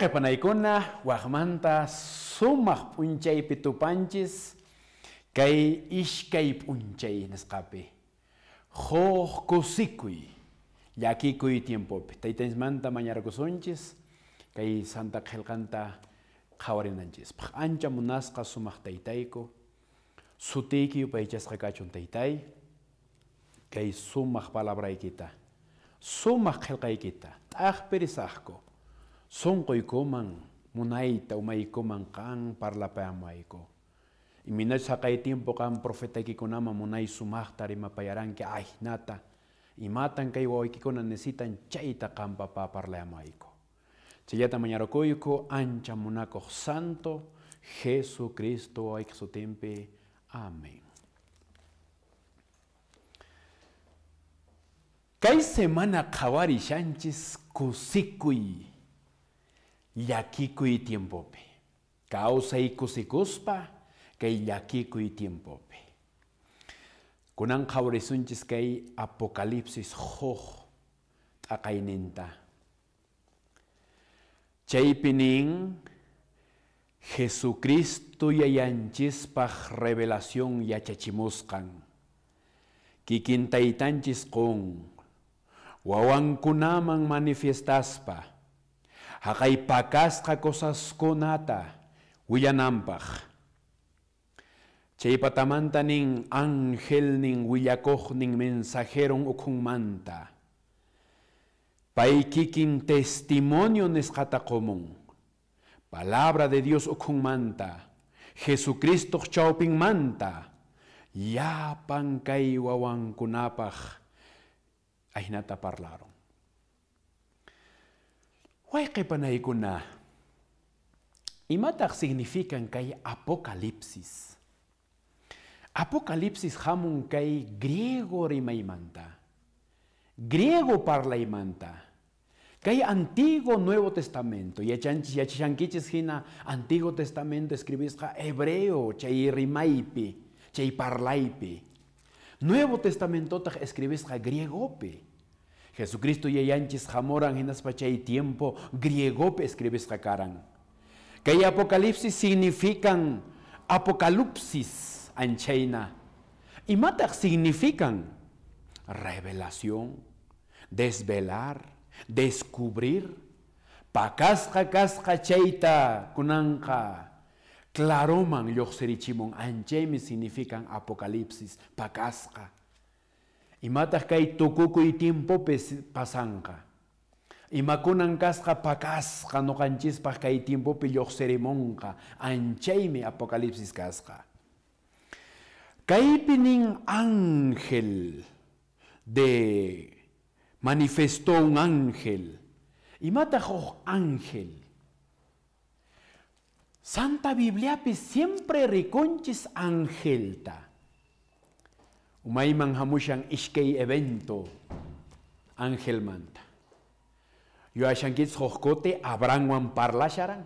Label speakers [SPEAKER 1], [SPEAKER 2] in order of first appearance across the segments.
[SPEAKER 1] qipanaykuna waqmanta sumaq Punchay pitupanchis, kay iskay p'unchay nisqapi huk tiempo, tiempo, manta Manta mañarkusunchis kay santa qhilqanta qhawarinanchispaq ancha Munaska sumaq taytayku Sutiki upaychasqa kachun Taitai, kay suma Palabraikita, suma qhilqaykita ah son coicoman, munaita umaikoman kan parlapaamaiko. Y minay sakay tiempo can profeta munai munay y mapayaran que ay nata, y matan caigo, waikikonan nesitan chaita kan papa parlamaiko. Chayata mañarokoiko ancha munaco, santo, Jesucristo aixotempe. Amén. Kay semana kawari shanchis kusikui yakiku y pe. Causa y cosicuspa que yakiko y tiempope. Conan jauresunchis que apocalipsis joj, akaininta. Chaipinin, Jesucristo pa revelación y yachachimuscan. Kikintaitanchis con, wawankunaman manifestaspa cosas cosaskunata willanampaj chaypatamanta nin ángel mensajero mensajeron ukhunmanta manta. kikin testimonio común palabra de dios Jesucristo, manta. Ya manta ya kay wawankunapaj ahinata parlaron Imatach significa significan que apocalipsis. Apocalipsis que hay griego rimaimanta. Griego parla que hay antiguo Nuevo Testamento. Y yachankichis hina Antiguo Testamento escribisca hebreo, chei rimaipi, chei parlaipi. Nuevo Testamento griego griegopi. Jesucristo y Yanchis jamoran y tiempo griego escribes jacaran. Que apocalipsis significan apocalipsis anchaina. Y matak significan revelación, desvelar, descubrir. Pacasca casca cheita kunanka. Claroman yoxerichimon anchemi significan apocalipsis. pacasca. Y matas hay tococo y tiempo pues, Y no Imakunan pa que hay tiempo pillo pues, ceremonja, Ancheime Apocalipsis casca. Caipinin nin ángel de manifestó un ángel. Y o ángel. Santa Biblia pues, siempre reconches ángelta. Umayman hamushan ishkei evento, ángel manta. Yo ashankitz hojkote parla parlasharan.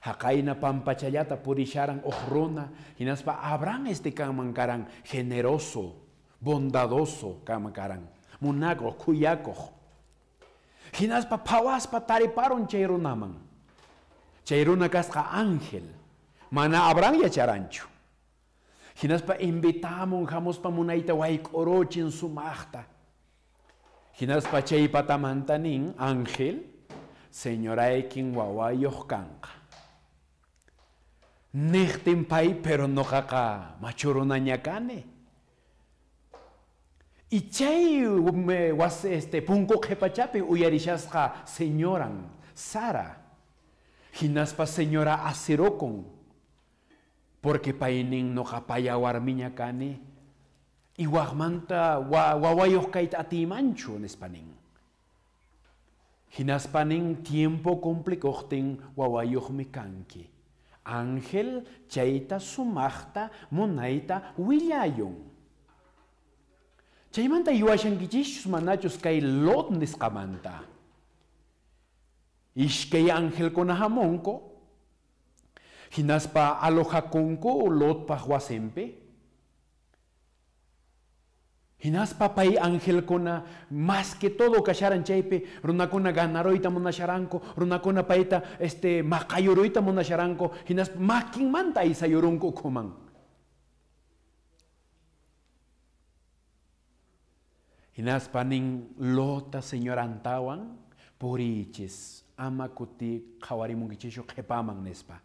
[SPEAKER 1] Hakaina pampachayata purisharan ojrona. Hinaspa abran este kamankaran generoso, bondadoso kamankaran. Munaco kuyako. Hinaspa pawaspa tariparon chayronaman. Cheiruna kasqa ángel. Mana abran yacharancho. Hinaspa invitamun en munayta Ginaspa sumaqta. Hinaspa patamantanin, ángel Señora señoraykin wawayuq kanqa. pai, pay pero ñakane. Y kani. me was este punku jepachapi, uyarichasca, señoran Sara. Hinaspa señora acerocon porque pa'ining no japaya warmiña kani, y kaita guaguayos atimancho en español. Hinaspanin tiempo complicohtin guaguayos mikanki. Ángel chaita sumachta monaita willayon. Chaimanta yuashankichis manachos kai lot niskamanta. Ishkei ángel con ajamonco, Hinaspa lot pa huasempe. Hinaspa pay ángel cona más que todo cacharan chaipe, runacona ganaroita monasharanco, runacona paeta este macayoroita monasharanco, hinas makin manta koman. coman. pa nin lota señor antawan, poriches amakuti, kawarimungichishu, kepaman nespa.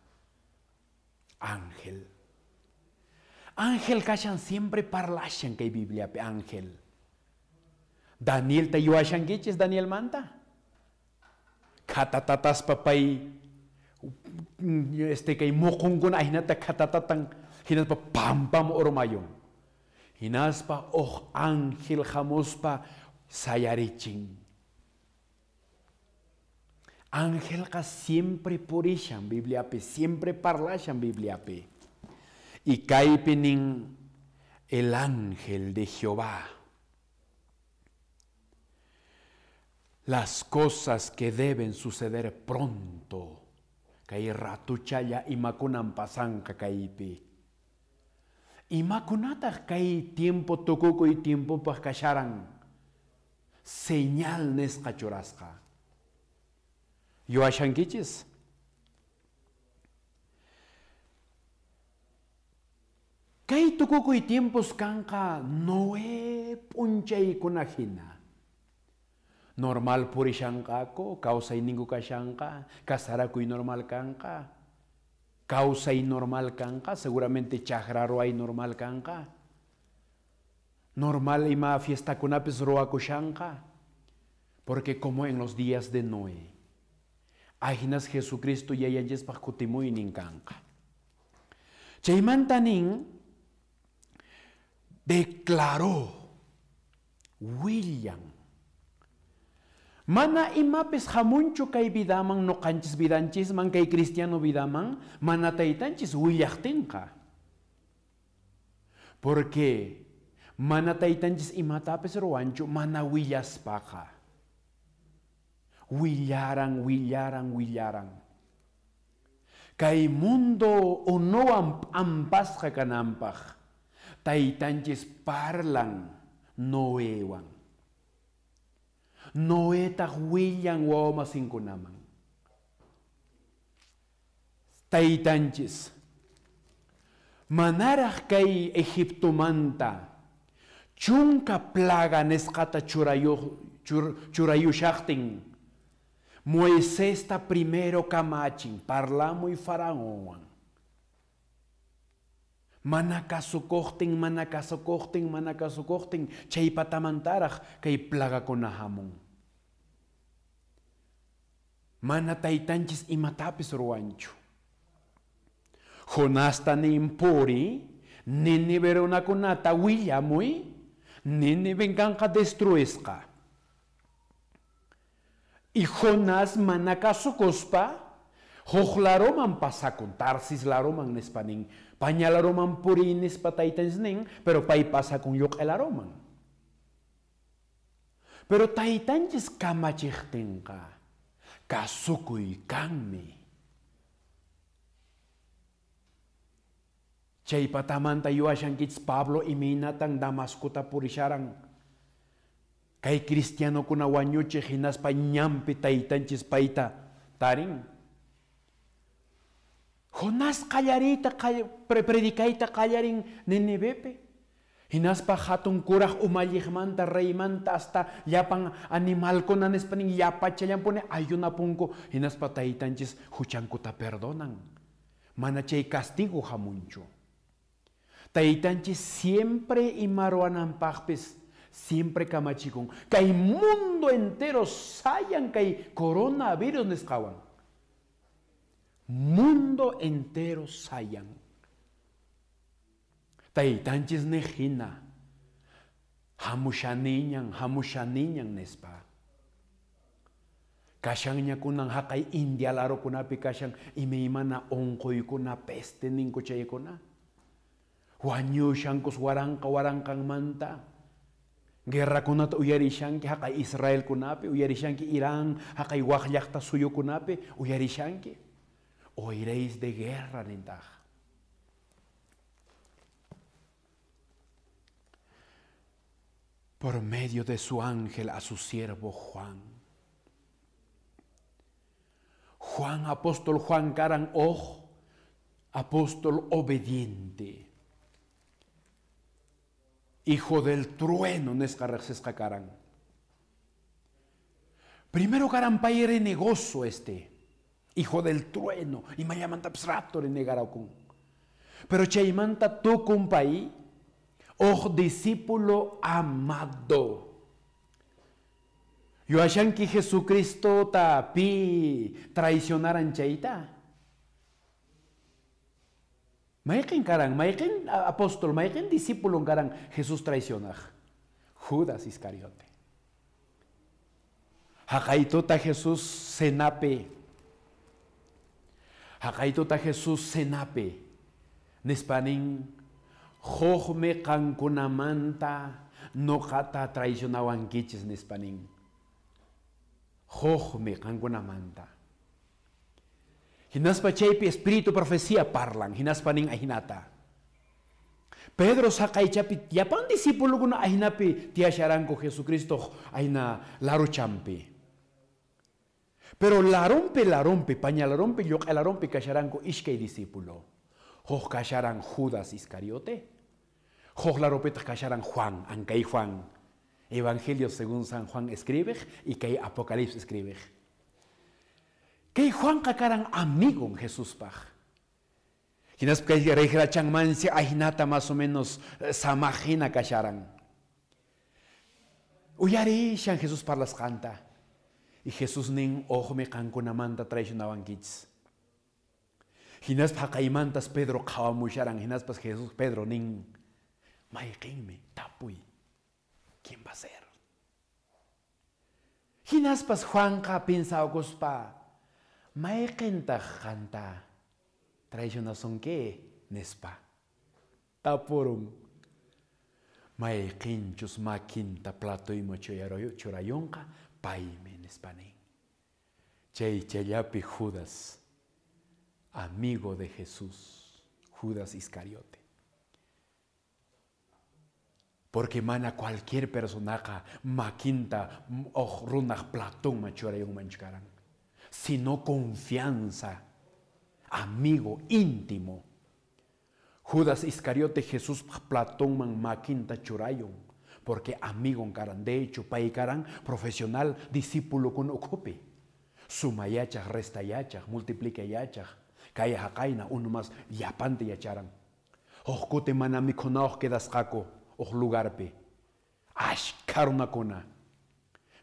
[SPEAKER 1] angel. Angel kasyan siempre parlasyan kay Biblia pe angel. Daniel tayo asyan giches Daniel manta. Katatatas papay mm, este kay mukong kuna hinata katatatang hinaspa pampam oromayon. Hinaspa oh angel jamospa sayarichin. que siempre por Biblia Biblia, siempre en Bibliape. Y caipenin el ángel de Jehová. Las cosas que deben suceder pronto. Kai ratuchaya y macunan pasanca caipi. Y macunata caí tiempo tococo y tiempo pascacharan. Señal nes chorazca yuashankichis. coco y tiempos kanqa noe y hina. Normal purishanqaku, kawsayningu kashanqa, y normal Causa y normal kanka, seguramente y normal kanka. Normal ima con ruwakushanqa, porque como en los días de Noé. Ajinas Jesucristo y yespah kutimuy ninganga. Chaymantanin declaró William Mana jamuncho hamunchu kay vidaman no canchis vidanchisman kay cristiano vidaman mana taitanchis willaktinqa. Porque mana taitanchis imatapes roancho mana paja. huillaran, huillaran, huillaran. Kay mundo uno ampas kakanampag, taitanches parlan noewan. Noeta huillan woma sinkunaman. Taitanches, manaraj kay Egipto manta, chunka plaga neskata churayu, chur, churayu shachting, Moisés está primero camachin, parlamo y faraón. Manakasokorten, manakasokorten, manakasokorten, cheipatamantarach, que plaga con ahamon. y matapis ruancho. Jonasta impuri, nene verona conata, muy, nene venganca destruesca. Y Jonas manacaso cospa, jojlaroman pasa con tarsis laroman nespanin, pañalaroman purines ning, pero pay pasa con yok el aroman. Pero taitanches kamachichtenka, kasukuy kanmi. Chaypatamanta yuashankits Pablo y Tan Damaskuta purisharan. Kay cristiano con wañuchi pa ñampe taitanches paita tarin. Jonás callarita predicaita callarin nenebepe. Hinaspa cura kuraj rey hasta yapan animal con anespanin pachayampone pone ayunapunko pa taitanches huchankuta perdonan. y castigo jamuncho. Taitanches siempre y imaruanampajpis siempre que el mundo entero sayan que kay coronavirus neskawan. Mundo entero sayan. Taitanchis nejina. hamusha niñan nespa. Kashan niya kunan haka India laro kunapi kashan imeima na onkoy peste ning kuchay kuna. Wanyushan kus warangka manta. Guerra kunata uyarishanki haqay Israel kunapi, uyarishanki Irán, haqay Wajyakta suyo kunapi, uyarishanki. Oiréis de guerra nintaj. Por medio de su ángel a su siervo Juan. Juan, apóstol Juan Caran, ojo, apóstol obediente hijo del trueno, escaparán. Primero Garampay era negocio este, hijo del trueno, y Mayamanta Psraptor pues, en Negaraucún. Pero Cheimanta Tucumpay, o oh, discípulo amado. Yo que Jesucristo tapi a Chaita. Maiken karan, maiken apóstol, maiken discípulo karan, Jesús traiciona. Judas Iscariote. Hakaitota Jesús senape. Hakaitota Jesús senape. Nespanin, jojme kankunamanta, no kata traicionawankichis nespanin. Jojme kankunamanta. Hinaspa chaypi espíritu profecía parlan, hinaspa ning ahinata. Pedro y chapi pan discípulo guna ahinapi tiasharanko Jesucristo ahina rompe champi. Pero larompe, larompe, pañalarompe, rompe, cacharanco, iskay discípulo. Joj cacharan Judas Iscariote. la laropeta cacharan Juan, Y Juan. Evangelio según San Juan escribe y que Apocalipsis escribe que Juan cacaran amigo en Jesús Paj. Hinas kay si changmanse nata más o menos eh, samajina cacharan. Uyari shan Jesús las canta. Y Jesús nin ojo me manta traicionaban kits. Hinas mantas Pedro kawamusharan. Hinas pas Jesús Pedro nin. Maikinme tapui. ¿Quién va a ser? Hinas pas Juanca pensao Mae kinta janta. Traiciona son que nespa. tapurum Mae kinchus quinta plato y mochoyaroyo chorayonka paime che, Chey cheyapi Judas, amigo de Jesús, Judas Iscariote. Porque mana cualquier personaje, maquinta, o runa platón, machora y un sino confianza, amigo íntimo. Judas Iscariote Jesús Platón man maquinta porque amigo caran, de hecho, caran profesional, discípulo con ocupe. multiplica restayachas, Calla jacaina, uno más, yapante yacharan. Ojcute manamiconaoj quedas jaco, oj lugarpe. cona.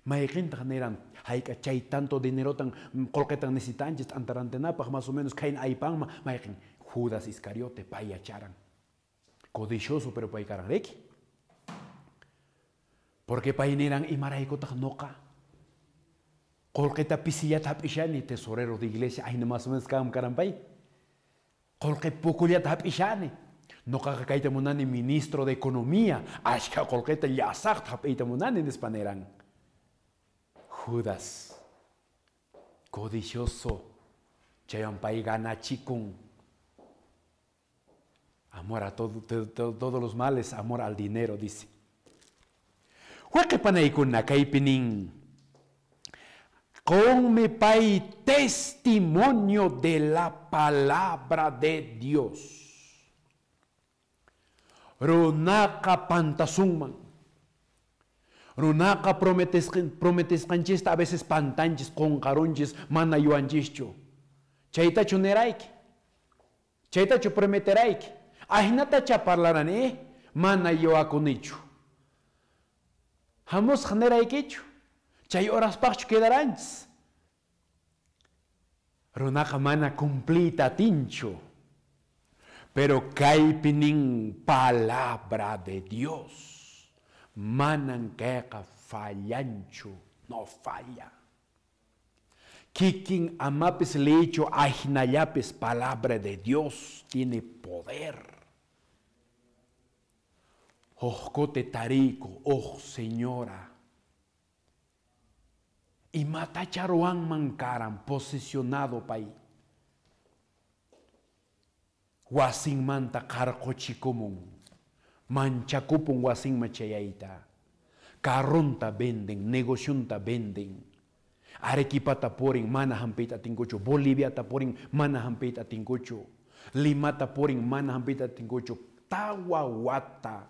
[SPEAKER 1] Mayqintaq hay hayka hay tanto dinero tan mm, necesitan qullqitan nisitanchis para más o menos kayn aipama mayqin Judas Iscariote payacharan codicioso pero paykaranriki porque pay niran imaraykutaq noqa qullqita pisillata hap'ishani tesorero de iglesia ayna más o menos caen karan pay puculia pukullata No noqaqa kayta munani ministro de economía ashka qullqita llasaqta hap'iyta munani en espaneran. Judas, codicioso, gana ganachikun, amor a todo, todos los males, amor al dinero, dice. Huequepanaikuna con come pai testimonio de la palabra de Dios. Runaka pantasuman. Runaka canchista, a veces con caronches, mana yuanchischu. Chaytachu nerayki. Chaytachu prometerayki. chaparlaran, eh mana yuakunichu. Hamos neraykichu. Chay horaspaqchu quedaranchis. Runaqa mana tincho. Pero caipinin palabra de Dios queca fallancho, no falla. Kikin amapes lecho ajnayapes. palabra de Dios tiene poder. Ojcote tarico, oh señora. Y matacharuan mancaran, posesionado paí. Guasin manta manchacupun guasin chayayta. Karronta venden, negocionta venden. arequipa taporin, mana hampita tingocho. Bolivia taporing mana hampita tingocho. Limata taporin, mana hampita tingocho. Tahuahuata.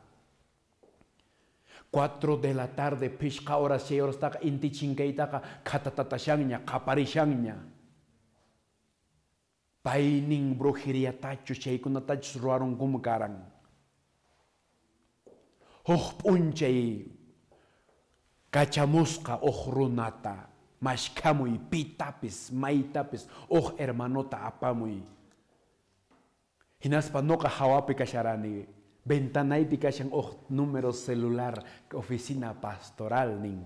[SPEAKER 1] Cuatro de la tarde, pishka hora, seis horas, taka, inti chinkaitaka, katatatashangña, kaparishangña. Painin brujeriatacho, chaykunatacho, ruaron Hujp'unchay kachamusqa oj runata mashkamui, pitapis maitapis, oj hermanota apamuy hinaspa noqa hawapi kasharani ventanayti kashan oj número celular oficina pastoral nin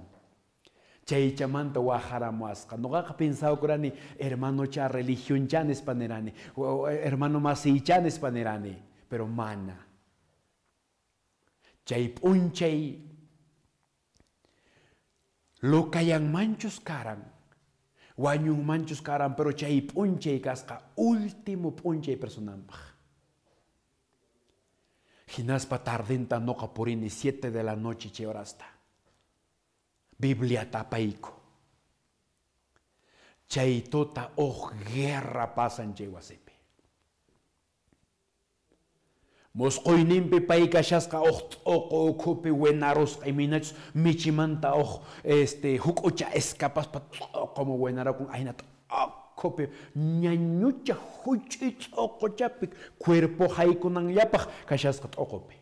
[SPEAKER 1] Chei wajaramuasqa noqaqa pensawkurani hermanocha religiónchanispa nirani hermano masiychanispa nirani pero mana lo lukayan manchus karan wanyung manchus caran, pero chaypunchay kasqa último p'unchay personampaj hinaspa tardenta no purini siete de la noche che biblia tapaico, chay tota oh guerra pasan en მოსკოინიმ პაიკაშასკა ოქოპი ვენაროს ყიმინაც მიჩიმანტა ოხ ესე ჰუკოჭა ესკაპას პა კომო ვენარა კუ აინატ ოქოპი ნიანუჭა ხუჭი ოქოჭა პი კუერპო ხაიკუნან ლიაპა კაშასკა ოქოპი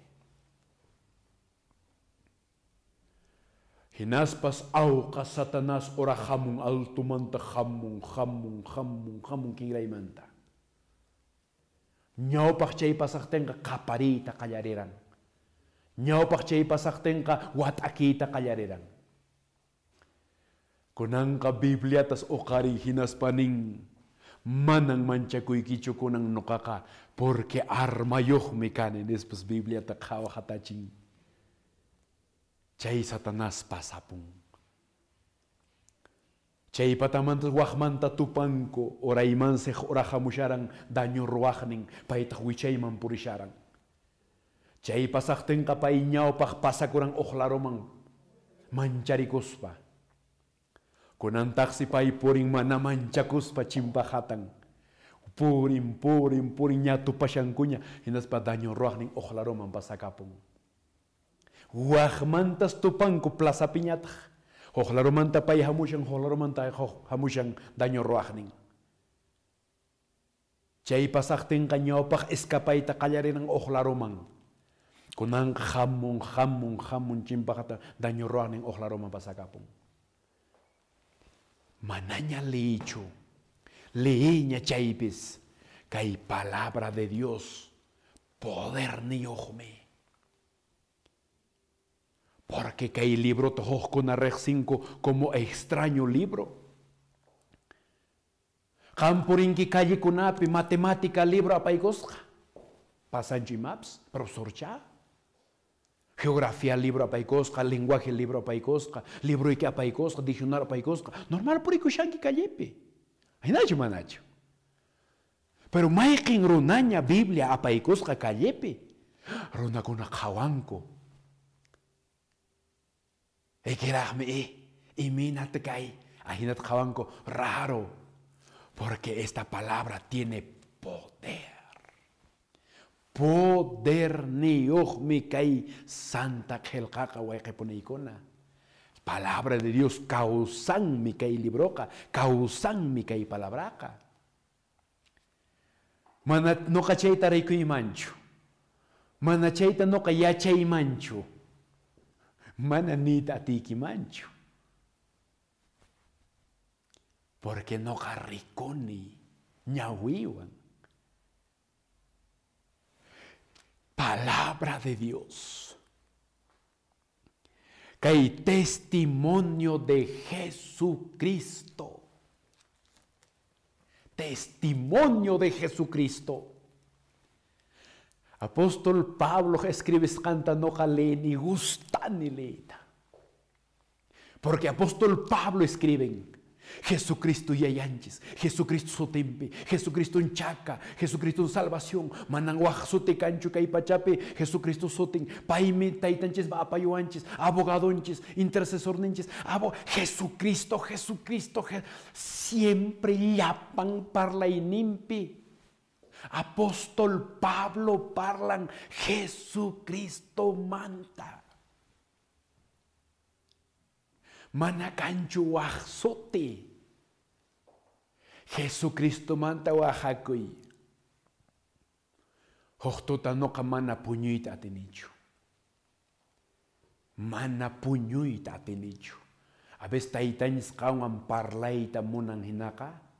[SPEAKER 1] ჰინასპას აუყა სატანას ორა ხამუ ალტუმანტა ხამუ ხამუ ხამუ ხამუ კი რაიმანტა Ñawpaq chay pasaqtinqa qapariyta qallariran. Ñawpaq chay pasaqtinqa wat'akiyta qallariran. Kunanqa Bibliatas uqariy hinaspanin manan manchakuykichu kunan nuqaqa porque armayuqmi kani nispas Bibliata qhawajatachin. Chay satanas pasapun. Chaypatamantas wahmanta tupanko oraymanse orajamusharan daño ruwajnin payta wichayman purisharan. Chay pasaktenqa pay ñawpaq pasakuran uqlaruman mancharicuspa. Kunantaqsi pay purin mana manchakuspa chimpajatan. Purin, purin, purin ñatupashankuña hinaspa daño ruwajnin uqlaruman pasakapun. Wahmantas tupanku plaza piñataq. Hohlaruman tapay hamushan, hohlaruman tay hamushan daño roahnin. Chay pasaktin kañopaj escapayta qallarinang ohlaroman. Kunan hamun, hamun, hamun chimpajata daño roajnin ohlaruman pasakapun. Manaña lichu, leña chaypis, kay palabra de Dios, poder ni ojme porque que libro tojos con red 5 como extraño libro. Camporinki calle api matemática libro apaigosca. Pasanji maps, profesor cha. Geografía libro apaigosca, lenguaje libro apaigosca, libro que apaigosca, diccionario apaigosca. Normal por callepe hay nadie manacho. Pero maikin runaña Biblia apaigosca callepe Runa kuna banco. Egerahme e, eh, y minatkai, ajinat kawanko, raro, porque esta palabra tiene poder. Poder ni mi kai, santa que pone icona Palabra de Dios, causan mi kai libroca causan mi kai palabraca Manat no kachaita reiku imanchu, manachaita no y mancho mananita Mancho. Porque no garriconi, ñahuiwan. Palabra de Dios. Que hay testimonio de Jesucristo. Testimonio de Jesucristo. Apóstol Pablo escribe ni gusta ni Porque apóstol Pablo escriben, Jesucristo y ayanches, Jesucristo sotempe, Jesucristo en chaca, Jesucristo en salvación, mananguaj sote cancho pachape, Jesucristo soten, paime taitanches abogado anches, intercesor ninches, abo, Jesucristo, Jesucristo, siempre yapan parla y nimpi apóstol Pablo parlan Jesucristo manta. wajzote. Jesucristo manta wajakui. Hojtota no mana puñuita atenicho. Mana puñuita atenicho. A veces taitañis kawan parlaita munan hinaka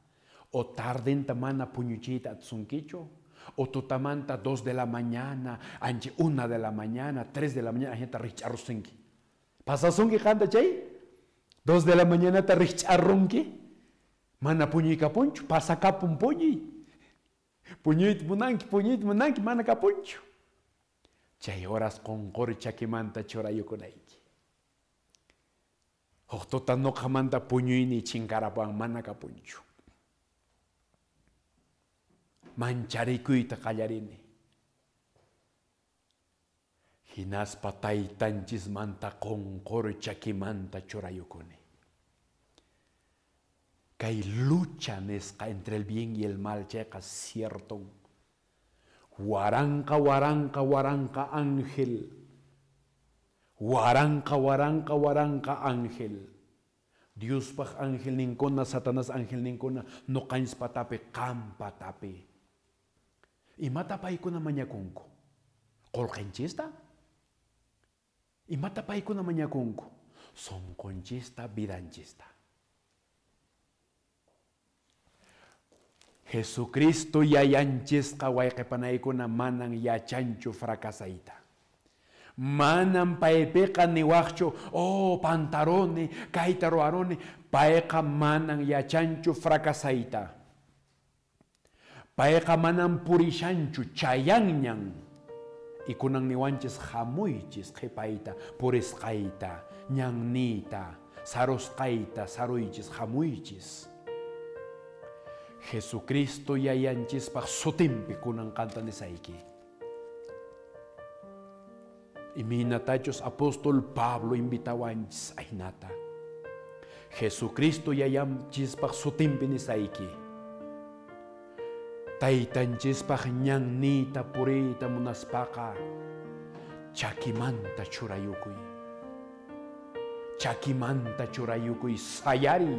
[SPEAKER 1] o tarden tamana puñuchita tsunquicho, o tutamanta dos de la mañana, anche una de la mañana, tres de la mañana, gente richarrosinki. Pasasunki janta chay, dos de la mañana ta richarronki, mana puñica puncho, pasa capun puñi, puñuit munanki, puñuit munanki, mana capuncho. Chay horas con corcha que manta chorayo con aiki. no jamanta puñuini chingarapuan mana capuncho. Hinas manchariku manta hinaspa taytanchismanta manta churayukuni Kai lucha nesqa entre el bien y el mal chayqa cierto Waranka, waranka, waranka ángel Waranka, waranka, waranka ángel diospaj ángel ningkona satanás ángel ningkona. No tape patape. patape. ¿Y mata Imata paikuna mañakunku. Kolkenchista. Imata paikuna son vida vidanchista. Jesucristo y na wayqipanaykuna manan chancho fracasaita. Manan ni guacho. oh pantarone, kayta ruarone, payqa manan yachanchu fracasaita. Payqa purisanchu, purishanchu chayanñan. Y niwanchis hamuychis qhipayta, purisqayta, ñannita, saroscaita, saruichis hamuychis. Jesucristo kunan cantan de saiki. Y mi natachos apóstol Pablo invitawanchis ainata. Jesucristo yayanchispaq sutimpi saiki. ni tapuri tamunas paka puriyta ta curayukui churayukuy ta curayukui sayari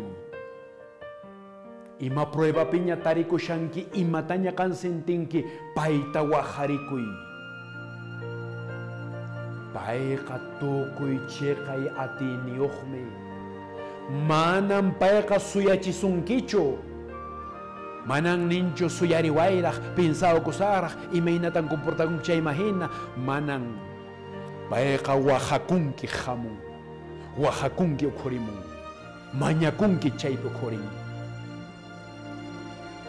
[SPEAKER 1] ima prueba pruebapiña tarikushanki imataña kan pai payta wajarikuy payqa tukuy chiqay atiniyuqmi manam payqa kicho Manang nincho suyari waira, pensado cosaraj, y comporta comportacun cha imagina, manan paeja wahakunki jamu, wahakunki ukurimun, mañakunki chaipi ukurin.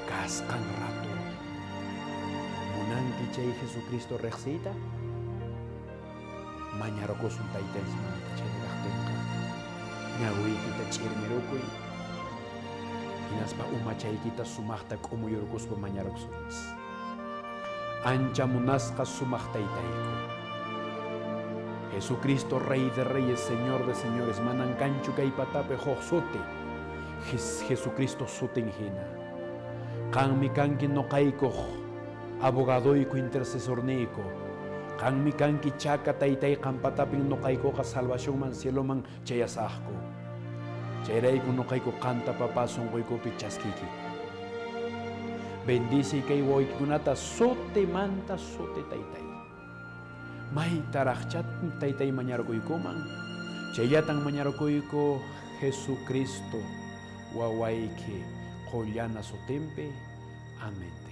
[SPEAKER 1] Cascan rato, ki chay Jesucristo rexita, un taitens manti chay de gajtenka, ñahuikita chirmerukui, ancha itayko. jesucristo rey de reyes señor de señores manan kanchu kay patapi huk sutin jesucristo sutin abogado y intercesor noqaykuj Kan intercesorniyku chaca kanki chaka taytayqan patapin man man cieloman chayasaqku Cheray kuno kay ko kanta papasong koy ko pichas kiki. Bendice kay woy kunata sote manta sote taytay. May tarakchat taytay manyaro koy kuman. Cheyatang manyaro koy ko Jesucristo wawaike kolyana sotempe. Amen.